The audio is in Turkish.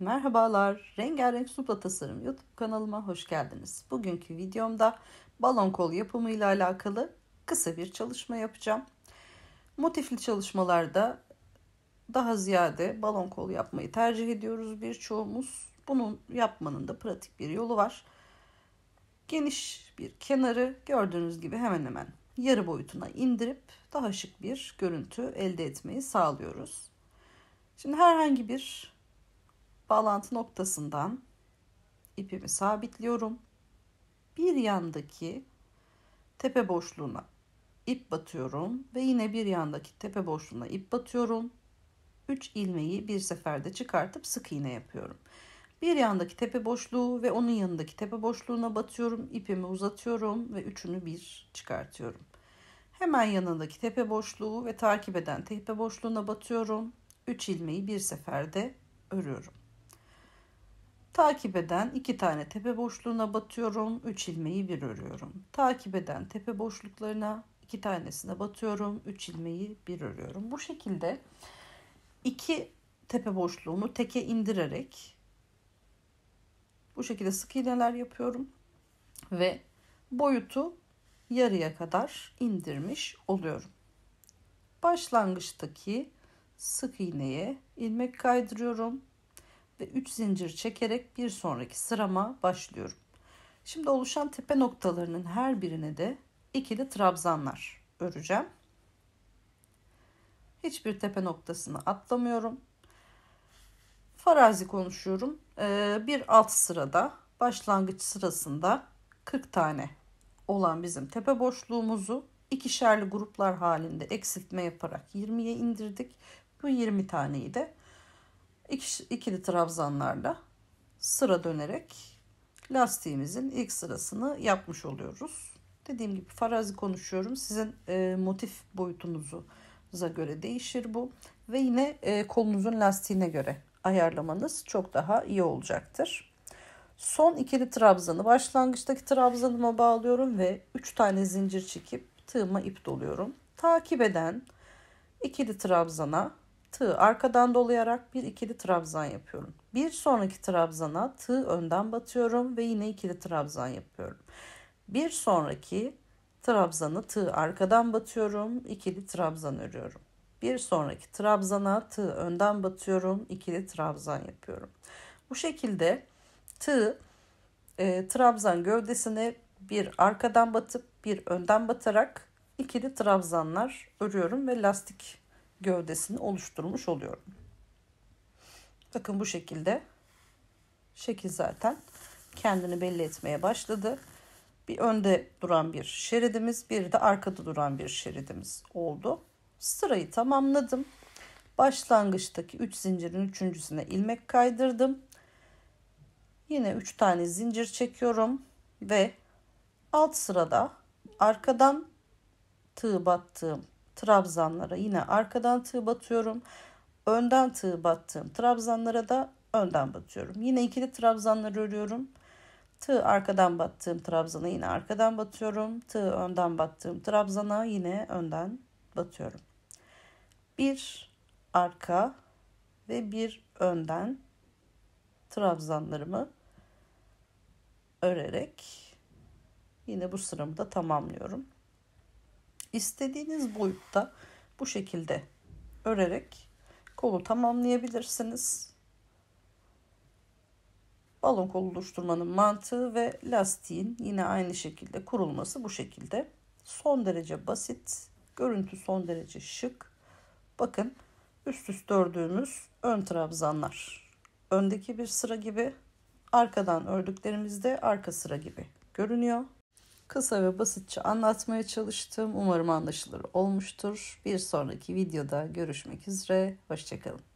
Merhabalar, Rengarenk Supla Tasarım YouTube kanalıma hoş geldiniz. Bugünkü videomda balon kol yapımı ile alakalı kısa bir çalışma yapacağım. Motifli çalışmalarda daha ziyade balon kol yapmayı tercih ediyoruz birçoğumuz. Bunun yapmanın da pratik bir yolu var. Geniş bir kenarı gördüğünüz gibi hemen hemen yarı boyutuna indirip daha şık bir görüntü elde etmeyi sağlıyoruz. Şimdi herhangi bir bağlantı noktasından ipimi sabitliyorum. Bir yandaki tepe boşluğuna ip batıyorum ve yine bir yandaki tepe boşluğuna ip batıyorum. 3 ilmeği bir seferde çıkartıp sık iğne yapıyorum. Bir yandaki tepe boşluğu ve onun yanındaki tepe boşluğuna batıyorum. ipimi uzatıyorum ve üçünü bir çıkartıyorum. Hemen yanındaki tepe boşluğu ve takip eden tepe boşluğuna batıyorum. 3 ilmeği bir seferde örüyorum. Takip eden iki tane tepe boşluğuna batıyorum. Üç ilmeği bir örüyorum. Takip eden tepe boşluklarına iki tanesine batıyorum. Üç ilmeği bir örüyorum. Bu şekilde iki tepe boşluğunu teke indirerek bu şekilde sık iğneler yapıyorum ve boyutu yarıya kadar indirmiş oluyorum. Başlangıçtaki sık iğneye ilmek kaydırıyorum ve 3 zincir çekerek bir sonraki sırama başlıyorum. Şimdi oluşan tepe noktalarının her birine de ikili trabzanlar öreceğim. Hiçbir tepe noktasını atlamıyorum. Farazi konuşuyorum. Ee, bir alt sırada başlangıç sırasında 40 tane olan bizim tepe boşluğumuzu ikişerli gruplar halinde eksiltme yaparak 20'ye indirdik. Bu 20 taneyi de iki, ikili trabzanlarla sıra dönerek lastiğimizin ilk sırasını yapmış oluyoruz. Dediğim gibi farazi konuşuyorum. Sizin e, motif boyutunuza göre değişir bu. Ve yine e, kolunuzun lastiğine göre ayarlamanız çok daha iyi olacaktır. Son ikili trabzanı başlangıçtaki trabzanıma bağlıyorum ve 3 tane zincir çekip tığıma ip doluyorum. Takip eden ikili trabzana tığ arkadan dolayarak bir ikili trabzan yapıyorum. Bir sonraki trabzana tığ önden batıyorum ve yine ikili trabzan yapıyorum. Bir sonraki trabzanı tığ arkadan batıyorum, ikili trabzan örüyorum. Bir sonraki trabzana tığ önden batıyorum, ikili trabzan yapıyorum. Bu şekilde tığ e, trabzan gövdesine bir arkadan batıp bir önden batarak ikili trabzanlar örüyorum ve lastik gövdesini oluşturmuş oluyorum. Bakın bu şekilde şekil zaten kendini belli etmeye başladı. Bir önde duran bir şeridimiz, bir de arkada duran bir şeridimiz oldu. Sırayı tamamladım. Başlangıçtaki 3 üç zincirin üçüncüsüne ilmek kaydırdım. Yine 3 tane zincir çekiyorum ve alt sırada arkadan tığ battığım trabzanlara yine arkadan tığ batıyorum. Önden tığ battığım trabzanlara da önden batıyorum. Yine ikili trabzanlar örüyorum. Tığ arkadan battığım trabzana yine arkadan batıyorum. Tığ önden battığım trabzana yine önden batıyorum. Bir arka ve bir önden trabzanlarımı örerek yine bu sıramı da tamamlıyorum. İstediğiniz boyutta bu şekilde örerek kolu tamamlayabilirsiniz. Balon kolu oluşturmanın mantığı ve lastiğin yine aynı şekilde kurulması bu şekilde. Son derece basit, görüntü son derece şık. Bakın üst üste ördüğümüz ön trabzanlar. Öndeki bir sıra gibi, arkadan ördüklerimizde arka sıra gibi görünüyor. Kısa ve basitçe anlatmaya çalıştım. Umarım anlaşılır olmuştur. Bir sonraki videoda görüşmek üzere. Hoşçakalın.